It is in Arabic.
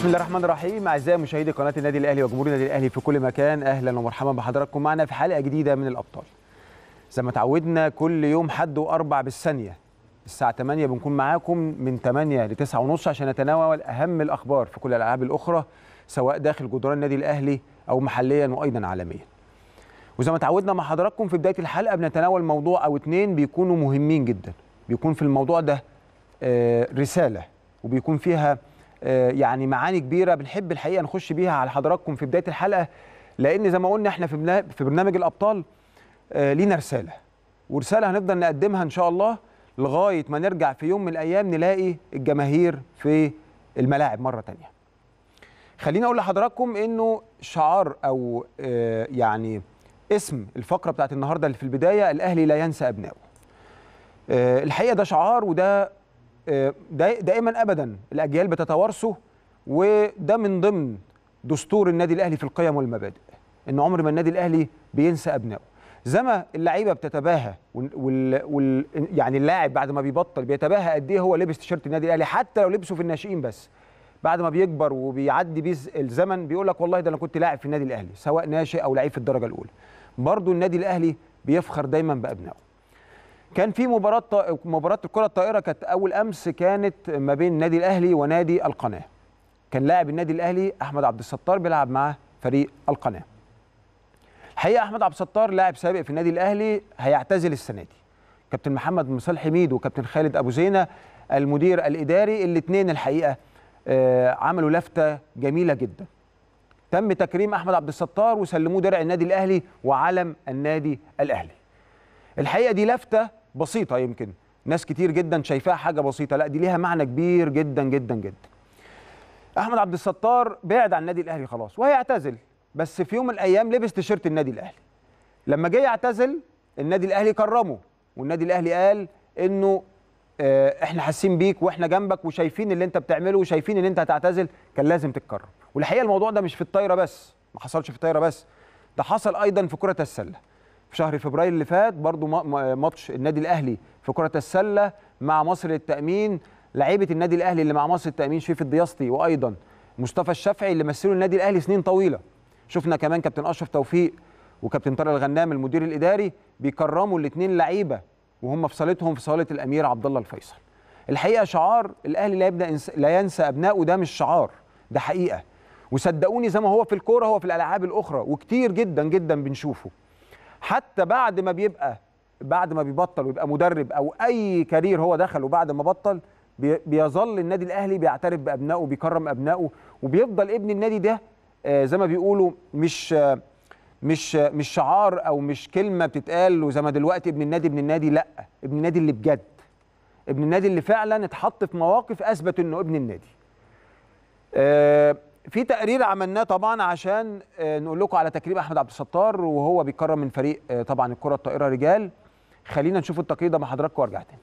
بسم الله الرحمن الرحيم اعزائي مشاهدي قناه النادي الاهلي وجمهور النادي الاهلي في كل مكان اهلا ومرحبا بحضراتكم معنا في حلقه جديده من الابطال زي ما تعودنا كل يوم حد واربع بالثانيه الساعه 8 بنكون معاكم من 8 ل 9 ونص عشان نتناول اهم الاخبار في كل الالعاب الاخرى سواء داخل جدران النادي الاهلي او محليا وايضا عالميا وزي ما تعودنا مع حضراتكم في بدايه الحلقه بنتناول موضوع او اتنين بيكونوا مهمين جدا بيكون في الموضوع ده آه، رساله وبيكون فيها آه، يعني معاني كبيره بنحب الحقيقه نخش بيها على حضراتكم في بدايه الحلقه لان زي ما قلنا احنا في في برنامج الابطال آه، لينا رساله ورساله هنفضل نقدمها ان شاء الله لغايه ما نرجع في يوم من الايام نلاقي الجماهير في الملاعب مره ثانيه خليني اقول لحضراتكم انه شعار او آه، يعني اسم الفقره بتاعت النهارده اللي في البدايه الاهلي لا ينسى ابنائه الحقيقه ده شعار وده آه، دائما ابدا الاجيال بتتوارثه وده من ضمن دستور النادي الاهلي في القيم والمبادئ ان عمر ما النادي الاهلي بينسى ابنائه زي ما اللعيبه بتتباهى وال... وال... يعني اللاعب بعد ما بيبطل بيتباهى قد ايه هو لبس تيشيرت النادي الاهلي حتى لو لبسه في الناشئين بس بعد ما بيكبر وبيعدي بيه الزمن بيقول لك والله ده انا كنت لاعب في النادي الاهلي سواء ناشئ او لعيب في الدرجه الاولى برضه النادي الاهلي بيفخر دايما بابنائه كان في مباراه مباراه الكره الطائره كانت اول امس كانت ما بين النادي الاهلي ونادي القناه كان لاعب النادي الاهلي احمد عبد الستار بيلعب مع فريق القناه الحقيقه احمد عبد الستار لاعب سابق في النادي الاهلي هيعتزل السنه دي كابتن محمد مصال حميد وكابتن خالد ابو زينه المدير الاداري الاثنين الحقيقه آه، عملوا لفته جميله جدا تم تكريم احمد عبد الستار وسلموه درع النادي الاهلي وعلم النادي الاهلي الحقيقه دي لفته بسيطه يمكن ناس كتير جدا شايفاها حاجه بسيطه لا دي ليها معنى كبير جدا جدا جدا احمد عبد الستار بعد عن النادي الاهلي خلاص وهيعتزل بس في يوم من الايام لبس تيشيرت النادي الاهلي لما جه يعتزل النادي الاهلي كرمه والنادي الاهلي قال انه آه، احنا حاسين بيك واحنا جنبك وشايفين اللي انت بتعمله وشايفين ان انت هتعتزل كان لازم تتكرم والحقيقه الموضوع ده مش في الطايره بس ما حصلش في الطايره بس ده حصل ايضا في كره السله في شهر فبراير اللي فات برضو ماتش النادي الاهلي في كره السله مع مصر للتامين لعيبه النادي الاهلي اللي مع مصر للتامين شريف الدياسطي وايضا مصطفى الشافعي اللي مثلوا النادي الاهلي سنين طويله شفنا كمان كابتن اشرف توفيق وكابتن طارق الغنام المدير الاداري بيكرموا الاثنين لعيبه وهم في صالتهم في صاله الامير عبد الله الفيصل الحقيقه شعار الاهلي لا يبدا لا ينسى ابنائه ده مش شعار ده حقيقه وصدقوني زي ما هو في الكوره هو في الالعاب الاخرى وكتير جدا جدا بنشوفه حتى بعد ما بيبقى بعد ما بيبطل ويبقى مدرب او اي كارير هو دخله بعد ما بطل بيظل النادي الاهلي بيعترف بابنائه وبيكرم ابنائه وبيفضل ابن النادي ده آه، زي ما بيقولوا مش مش مش شعار او مش كلمه بتتقال وزي ما دلوقتي ابن النادي ابن النادي لا ابن النادي اللي بجد ابن النادي اللي فعلا اتحط في مواقف اثبت انه ابن النادي آه، في تقرير عملناه طبعا عشان آه، نقول لكم على تكريم احمد عبد الستار وهو بيكرم من فريق آه، طبعا الكره الطائره رجال خلينا نشوف التقرير ده مع حضراتكم وارجع تاني